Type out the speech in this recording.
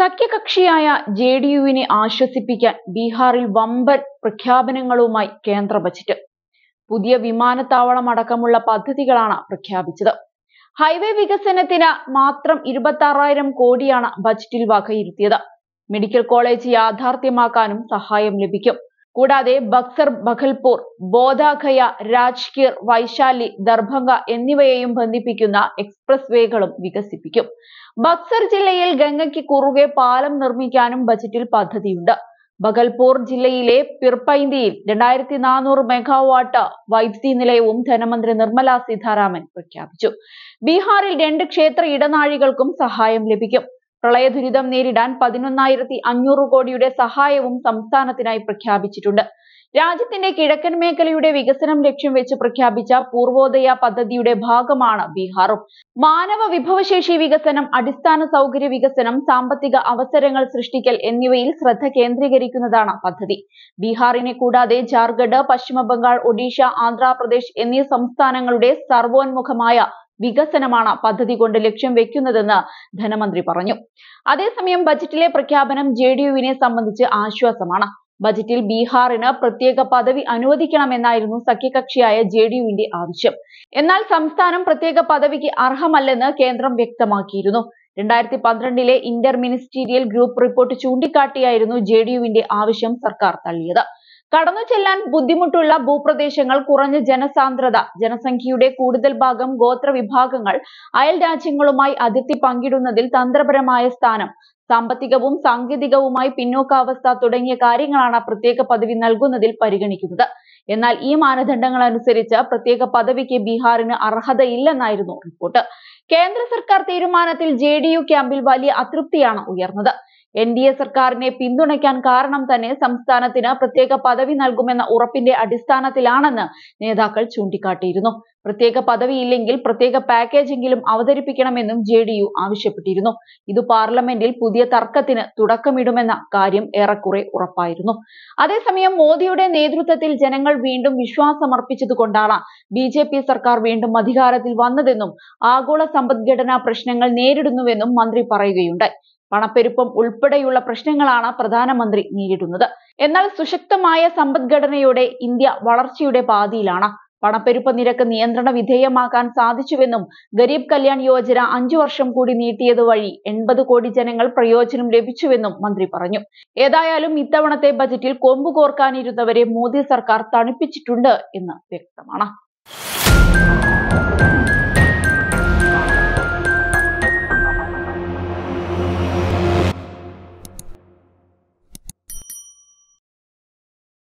സഖ്യകക്ഷിയായ J D യുവിനെ ആശ്വസിപ്പിക്കാൻ ബീഹാറിൽ വമ്പൻ പ്രഖ്യാപനങ്ങളുമായി കേന്ദ്ര ബജറ്റ് പുതിയ വിമാനത്താവളം അടക്കമുള്ള പദ്ധതികളാണ് പ്രഖ്യാപിച്ചത് ഹൈവേ വികസനത്തിന് മാത്രം ഇരുപത്തി ആറായിരം കോടിയാണ് ബജറ്റിൽ വകയിരുത്തിയത് മെഡിക്കൽ കോളേജ് യാഥാർത്ഥ്യമാക്കാനും സഹായം ലഭിക്കും കൂടാതെ ബക്സർ ബഖൽപൂർ ബോധാഖയ രാജ്കീർ വൈശാലി ദർഭംഗ എന്നിവയെയും ബന്ധിപ്പിക്കുന്ന എക്സ്പ്രസ് വേകളും വികസിപ്പിക്കും ബക്സർ ജില്ലയിൽ ഗംഗയ്ക്ക് കുറുകെ പാലം നിർമ്മിക്കാനും ബജറ്റിൽ പദ്ധതിയുണ്ട് ബഗൽപൂർ ജില്ലയിലെ പിർപ്പൈന്തിയിൽ രണ്ടായിരത്തി നാനൂറ് മെഗാവാട്ട് വൈദ്യുതി നിലയവും ധനമന്ത്രി നിർമ്മല സീതാരാമൻ പ്രഖ്യാപിച്ചു ബീഹാറിൽ രണ്ട് ക്ഷേത്ര ഇടനാഴികൾക്കും സഹായം ലഭിക്കും പ്രളയ ദുരിതം നേരിടാൻ പതിനൊന്നായിരത്തി അഞ്ഞൂറ് കോടിയുടെ സഹായവും സംസ്ഥാനത്തിനായി പ്രഖ്യാപിച്ചിട്ടുണ്ട് രാജ്യത്തിന്റെ കിഴക്കൻ മേഖലയുടെ വികസനം ലക്ഷ്യം വെച്ച് പ്രഖ്യാപിച്ച പൂർവോദയ പദ്ധതിയുടെ ഭാഗമാണ് ബീഹാറും മാനവ വിഭവശേഷി വികസനം അടിസ്ഥാന സൗകര്യ വികസനം സാമ്പത്തിക അവസരങ്ങൾ സൃഷ്ടിക്കൽ എന്നിവയിൽ ശ്രദ്ധ കേന്ദ്രീകരിക്കുന്നതാണ് പദ്ധതി ബീഹാറിനെ കൂടാതെ ജാർഖണ്ഡ് പശ്ചിമ ബംഗാൾ ഒഡീഷ ആന്ധ്രാപ്രദേശ് എന്നീ സംസ്ഥാനങ്ങളുടെ സർവോന്മുഖമായ വികസനമാണ് പദ്ധതി കൊണ്ട് ലക്ഷ്യം വെക്കുന്നതെന്ന് ധനമന്ത്രി പറഞ്ഞു അതേസമയം ബജറ്റിലെ പ്രഖ്യാപനം ജെ സംബന്ധിച്ച് ആശ്വാസമാണ് ബജറ്റിൽ ബീഹാറിന് പ്രത്യേക പദവി അനുവദിക്കണമെന്നായിരുന്നു സഖ്യകക്ഷിയായ ജെ ഡി യുവിന്റെ ആവശ്യം എന്നാൽ സംസ്ഥാനം പ്രത്യേക പദവിക്ക് അർഹമല്ലെന്ന് കേന്ദ്രം വ്യക്തമാക്കിയിരുന്നു രണ്ടായിരത്തി പന്ത്രണ്ടിലെ ഇന്റർ മിനിസ്റ്റീരിയൽ ഗ്രൂപ്പ് റിപ്പോർട്ട് ചൂണ്ടിക്കാട്ടിയായിരുന്നു ജെ ഡി യുവിന്റെ ആവശ്യം സർക്കാർ തള്ളിയത് കടന്നു ചെല്ലാൻ ബുദ്ധിമുട്ടുള്ള ഭൂപ്രദേശങ്ങൾ കുറഞ്ഞ ജനസാന്ദ്രത ജനസംഖ്യയുടെ കൂടുതൽ ഭാഗം ഗോത്ര വിഭാഗങ്ങൾ അയൽ രാജ്യങ്ങളുമായി അതിർത്തി പങ്കിടുന്നതിൽ തന്ത്രപരമായ സ്ഥാനം സാമ്പത്തികവും സാങ്കേതികവുമായി പിന്നോക്കാവസ്ഥ തുടങ്ങിയ കാര്യങ്ങളാണ് പ്രത്യേക പദവി നൽകുന്നതിൽ പരിഗണിക്കുന്നത് എന്നാൽ ഈ മാനദണ്ഡങ്ങൾ അനുസരിച്ച് പ്രത്യേക പദവിക്ക് ബീഹാറിന് അർഹതയില്ലെന്നായിരുന്നു റിപ്പോർട്ട് കേന്ദ്ര സർക്കാർ തീരുമാനത്തിൽ ജെ ക്യാമ്പിൽ വലിയ അതൃപ്തിയാണ് ഉയർന്നത് എൻ ഡി എ സർക്കാരിനെ പിന്തുണയ്ക്കാൻ കാരണം തന്നെ സംസ്ഥാനത്തിന് പ്രത്യേക പദവി നൽകുമെന്ന ഉറപ്പിന്റെ അടിസ്ഥാനത്തിലാണെന്ന് നേതാക്കൾ ചൂണ്ടിക്കാട്ടിയിരുന്നു പ്രത്യേക പദവിയില്ലെങ്കിൽ പ്രത്യേക പാക്കേജെങ്കിലും അവതരിപ്പിക്കണമെന്നും ജെ ഡി യു ആവശ്യപ്പെട്ടിരുന്നു ഇത് പാർലമെന്റിൽ പുതിയ തർക്കത്തിന് തുടക്കമിടുമെന്ന കാര്യം ഏറെക്കുറെ ഉറപ്പായിരുന്നു അതേസമയം മോദിയുടെ നേതൃത്വത്തിൽ ജനങ്ങൾ വീണ്ടും വിശ്വാസമർപ്പിച്ചതുകൊണ്ടാണ് ബി ജെ പി സർക്കാർ വീണ്ടും അധികാരത്തിൽ വന്നതെന്നും ആഗോള സമ്പദ്ഘടനാ പ്രശ്നങ്ങൾ നേരിടുന്നുവെന്നും മന്ത്രി പറയുകയുണ്ടായി പണപ്പെരുപ്പം ഉൾപ്പെടെയുള്ള പ്രശ്നങ്ങളാണ് പ്രധാനമന്ത്രി നേരിടുന്നത് എന്നാൽ സുശക്തമായ സമ്പദ്ഘടനയോടെ ഇന്ത്യ വളർച്ചയുടെ പാതിയിലാണ് പണപ്പെരുപ്പ നിരക്ക് നിയന്ത്രണ വിധേയമാക്കാൻ സാധിച്ചുവെന്നും ഗരീബ് കല്യാൺ യോജന അഞ്ചു വർഷം കൂടി നീട്ടിയത് വഴി എൺപത് കോടി ജനങ്ങൾ പ്രയോജനം ലഭിച്ചുവെന്നും മന്ത്രി പറഞ്ഞു ഏതായാലും ഇത്തവണത്തെ ബജറ്റിൽ കൊമ്പു കോർക്കാനിരുന്നവരെ മോദി സർക്കാർ തണുപ്പിച്ചിട്ടുണ്ട് എന്ന് വ്യക്തമാണ്